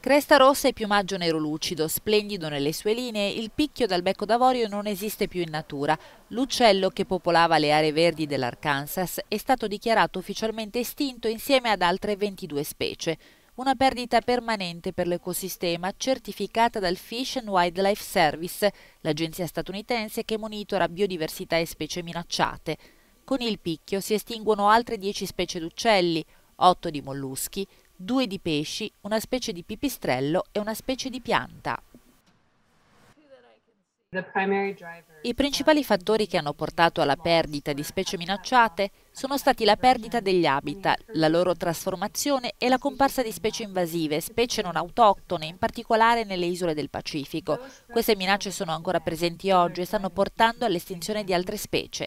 Cresta rossa e piumaggio nero lucido, splendido nelle sue linee, il picchio dal becco d'avorio non esiste più in natura. L'uccello che popolava le aree verdi dell'Arkansas è stato dichiarato ufficialmente estinto insieme ad altre 22 specie. Una perdita permanente per l'ecosistema certificata dal Fish and Wildlife Service, l'agenzia statunitense che monitora biodiversità e specie minacciate. Con il picchio si estinguono altre 10 specie d'uccelli, 8 di molluschi, due di pesci, una specie di pipistrello e una specie di pianta. I principali fattori che hanno portato alla perdita di specie minacciate sono stati la perdita degli habitat, la loro trasformazione e la comparsa di specie invasive, specie non autoctone, in particolare nelle isole del Pacifico. Queste minacce sono ancora presenti oggi e stanno portando all'estinzione di altre specie.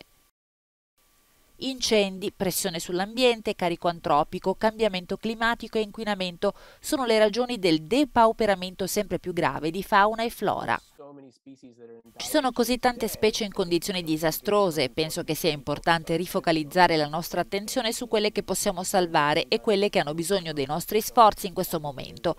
Incendi, pressione sull'ambiente, carico antropico, cambiamento climatico e inquinamento sono le ragioni del depauperamento sempre più grave di fauna e flora. Ci sono così tante specie in condizioni disastrose e penso che sia importante rifocalizzare la nostra attenzione su quelle che possiamo salvare e quelle che hanno bisogno dei nostri sforzi in questo momento.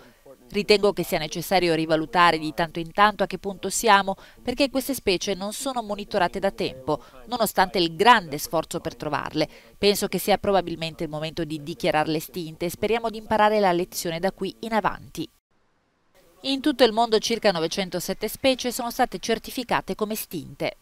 Ritengo che sia necessario rivalutare di tanto in tanto a che punto siamo, perché queste specie non sono monitorate da tempo, nonostante il grande sforzo per trovarle. Penso che sia probabilmente il momento di dichiararle estinte e speriamo di imparare la lezione da qui in avanti. In tutto il mondo circa 907 specie sono state certificate come estinte.